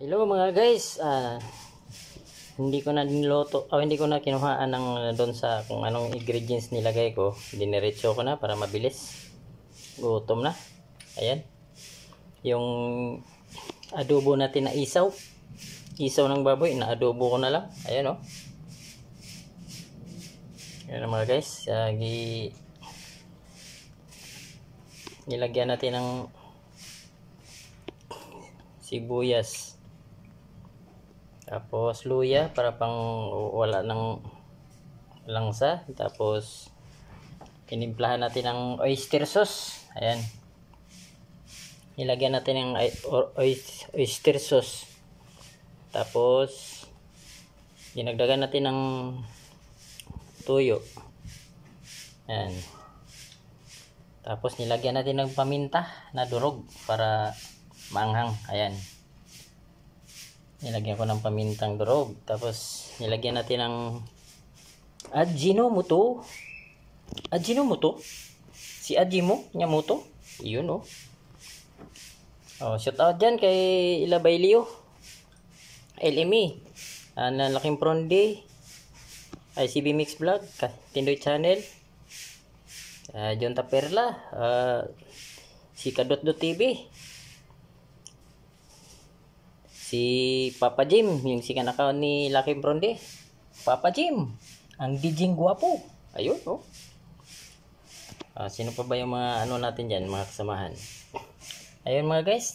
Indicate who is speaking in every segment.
Speaker 1: Hello mga guys, uh, hindi ko na niloto, oh, hindi ko na kinuhaan ng ah, doon sa kung anong ingredients nilagay ko. Diniretso ko na para mabilis. Gutom na. Ayan. Yung adobo natin na isaw. Isaw ng baboy, na adobo ko na lang. Ayan Oh. Yan mga guys, uh, gi nilagyan natin ng sibuyas. Tapos luya para pang wala ng langsa. Tapos tinimplahan natin ng oyster sauce. Ayan. Nilagyan natin ng oyster sauce. Tapos dinagdagan natin ng tuyo. Ayan. Tapos nilagyan natin ng paminta na durog para maanghang. Ayan. Nilagyan ko ng pamintang durog. Tapos nilagyan natin ng Ajinomoto. Ajinomoto? Si Ajimo Nya Yamoto? Yun oh. Oh, shout out dyan kay Ilabay Leo. LME. Ang ah, laking prawn day. ICB Mix Vlog, Tindoy Channel, uh, John Taperla, uh, ah, si Kadot.do TV, si Papa Jim, yung si kanakaw ni Lucky Bronde, Papa Jim, ang DJing Guapo, Ayun, oh. Uh, sino pa ba yung mga ano natin dyan, mga kasamahan? Ayun mga guys,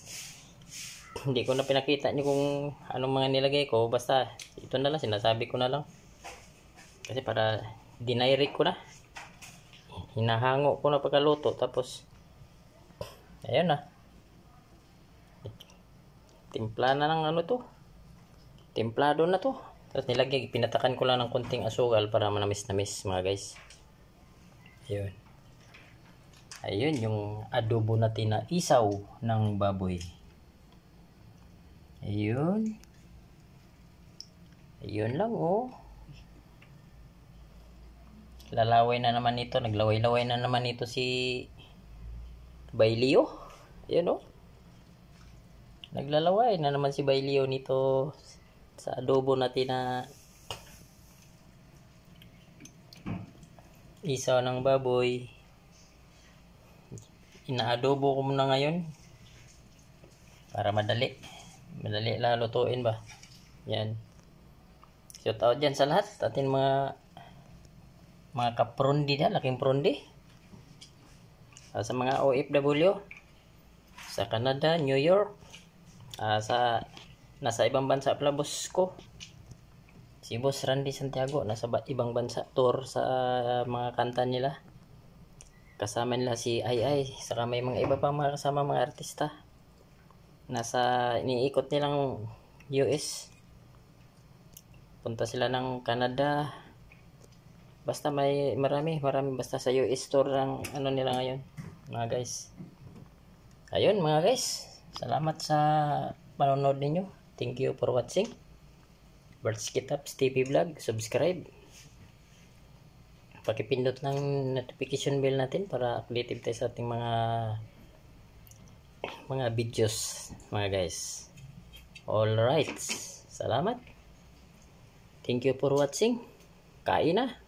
Speaker 1: hindi ko na pinakita niyo kung anong mga nilagay ko, basta ito na lang, sinasabi ko na lang kasi para dinairik ko na hinahango ko na pagkaluto tapos ayun na timpla na ng ano to timplado na to tapos nilagay pinatakan ko lang ng konting asugal para manamis namis mga guys ayun ayun yung adobo natin na isaw ng baboy ayun ayun lang oh lalaway na naman ito naglaway-laway na naman ito si Bailio yun no oh. naglalaway na naman si Bailio nito sa adobo natin na isaw ng baboy inaadobo ko muna ngayon para madali madali lalutuin ba yan shout out dyan sa lahat atin mga mga kaprundi na, laking prundi. Uh, ah, sa mga OFW, sa Canada, New York, uh, sa nasa ibang bansa pala boss ko. Si Boss Randy Santiago nasa ba, ibang bansa tour sa uh, mga kanta nila. Kasama nila si Ai Ai, saka may mga iba pang mga kasama mga artista. Nasa iniikot nilang US. Punta sila ng Canada, basta may marami marami basta sa US store ng ano nila ngayon mga guys ayun mga guys salamat sa panonood ninyo thank you for watching Birds Kitaps TV Vlog subscribe pakipindot ng notification bell natin para updated tayo sa ating mga mga videos mga guys all right salamat thank you for watching kain na